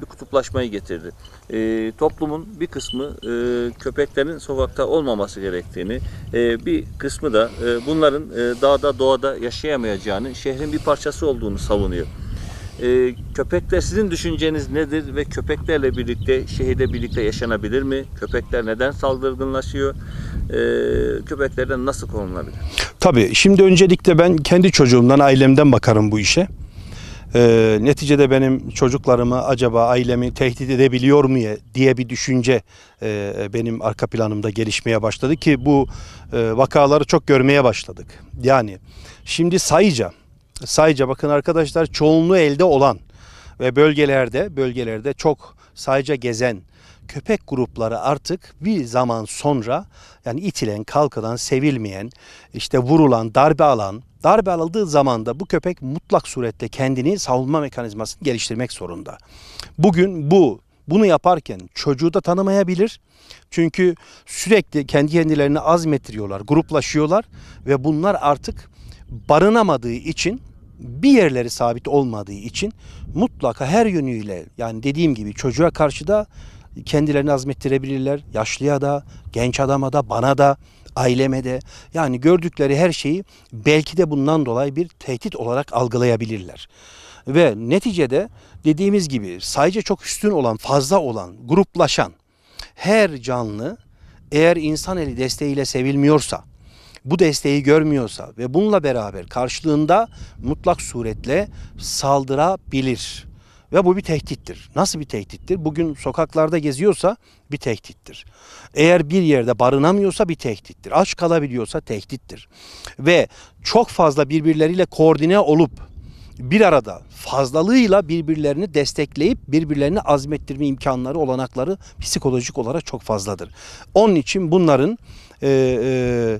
bir kutuplaşmayı getirdi. E, toplumun bir kısmı e, köpeklerin sokakta olmaması gerektiğini, e, bir kısmı da e, bunların e, dağda doğada yaşayamayacağını, şehrin bir parçası olduğunu savunuyor. E, köpekler sizin düşünceniz nedir ve köpeklerle birlikte şehirde birlikte yaşanabilir mi? Köpekler neden saldırganlaşıyor? E, köpeklerden nasıl korunabilir? Tabii. Şimdi öncelikle ben kendi çocuğumdan, ailemden bakarım bu işe e, neticede benim çocuklarımı acaba ailemi tehdit edebiliyor mu diye bir düşünce e, benim arka planımda gelişmeye başladı ki bu e, vakaları çok görmeye başladık. Yani şimdi sayıca sayıca bakın arkadaşlar çoğunluğu elde olan ve bölgelerde bölgelerde çok sayıca gezen köpek grupları artık bir zaman sonra yani itilen, kalkılan, sevilmeyen, işte vurulan, darbe alan, Darbe alındığı zaman da bu köpek mutlak surette kendini savunma mekanizmasını geliştirmek zorunda. Bugün bu bunu yaparken çocuğu da tanımayabilir. Çünkü sürekli kendi kendilerini azmettiriyorlar, gruplaşıyorlar ve bunlar artık barınamadığı için bir yerleri sabit olmadığı için mutlaka her yönüyle yani dediğim gibi çocuğa karşı da kendilerini azmettirebilirler. Yaşlıya da, genç adama da, bana da, aileme de. Yani gördükleri her şeyi belki de bundan dolayı bir tehdit olarak algılayabilirler. Ve neticede dediğimiz gibi sayıca çok üstün olan, fazla olan, gruplaşan her canlı eğer insan eli desteğiyle sevilmiyorsa, bu desteği görmüyorsa ve bununla beraber karşılığında mutlak suretle saldırabilir. Ve bu bir tehdittir. Nasıl bir tehdittir? Bugün sokaklarda geziyorsa bir tehdittir. Eğer bir yerde barınamıyorsa bir tehdittir. Aç kalabiliyorsa tehdittir. Ve çok fazla birbirleriyle koordine olup bir arada fazlalığıyla birbirlerini destekleyip birbirlerini azmettirme imkanları, olanakları psikolojik olarak çok fazladır. Onun için bunların e, e,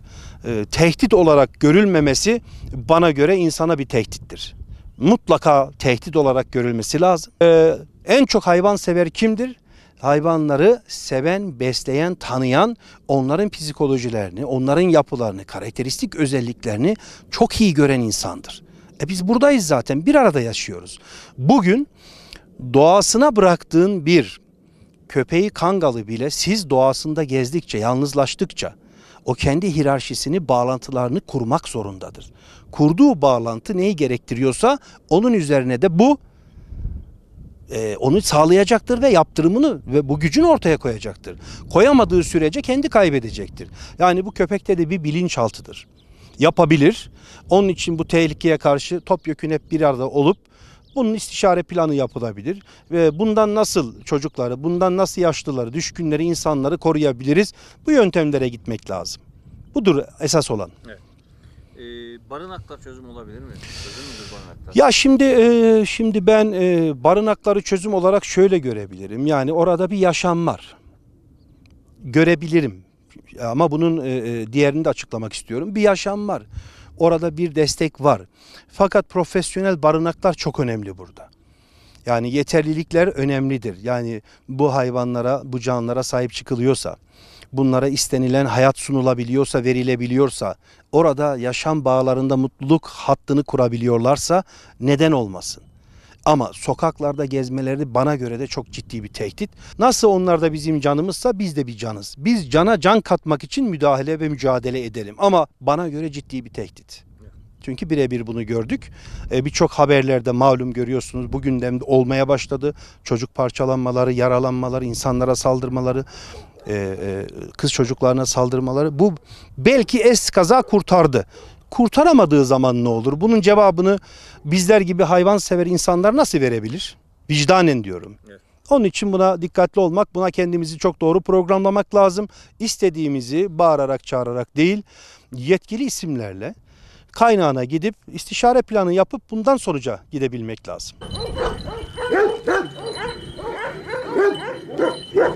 e, tehdit olarak görülmemesi bana göre insana bir tehdittir mutlaka tehdit olarak görülmesi lazım. Ee, en çok hayvan sever kimdir? hayvanları seven, besleyen, tanıyan, onların psikolojilerini, onların yapılarını, karakteristik özelliklerini çok iyi gören insandır. E biz buradayız zaten, bir arada yaşıyoruz. Bugün doğasına bıraktığın bir köpeği kangalı bile siz doğasında gezdikçe, yalnızlaştıkça, o kendi hiyerarşisini, bağlantılarını kurmak zorundadır. Kurduğu bağlantı neyi gerektiriyorsa onun üzerine de bu e, onu sağlayacaktır ve yaptırımını ve bu gücünü ortaya koyacaktır. Koyamadığı sürece kendi kaybedecektir. Yani bu köpekte de bir bilinçaltıdır. Yapabilir. Onun için bu tehlikeye karşı topyekun hep bir arada olup bunun istişare planı yapılabilir ve bundan nasıl çocukları, bundan nasıl yaşlıları, düşkünleri, insanları koruyabiliriz? Bu yöntemlere gitmek lazım. Budur esas olan. Evet. Ee, barınaklar çözüm olabilir mi? Çözüm müdür barınaklar? Ya şimdi e, şimdi ben e, barınakları çözüm olarak şöyle görebilirim. Yani orada bir yaşam var. Görebilirim. Ama bunun e, diğerini de açıklamak istiyorum. Bir yaşam var. Orada bir destek var. Fakat profesyonel barınaklar çok önemli burada. Yani yeterlilikler önemlidir. Yani bu hayvanlara, bu canlılara sahip çıkılıyorsa, bunlara istenilen hayat sunulabiliyorsa, verilebiliyorsa, orada yaşam bağlarında mutluluk hattını kurabiliyorlarsa neden olmasın? Ama sokaklarda gezmeleri bana göre de çok ciddi bir tehdit. Nasıl onlar da bizim canımızsa biz de bir canız. Biz cana can katmak için müdahale ve mücadele edelim. Ama bana göre ciddi bir tehdit. Çünkü birebir bunu gördük. E, Birçok haberlerde malum görüyorsunuz bu gündemde olmaya başladı. Çocuk parçalanmaları, yaralanmaları, insanlara saldırmaları, e, e, kız çocuklarına saldırmaları. Bu belki es kaza kurtardı kurtaramadığı zaman ne olur? Bunun cevabını bizler gibi hayvansever insanlar nasıl verebilir? Vicdanen diyorum. Evet. Onun için buna dikkatli olmak, buna kendimizi çok doğru programlamak lazım. İstediğimizi bağırarak çağırarak değil, yetkili isimlerle kaynağına gidip istişare planı yapıp bundan sonuca gidebilmek lazım.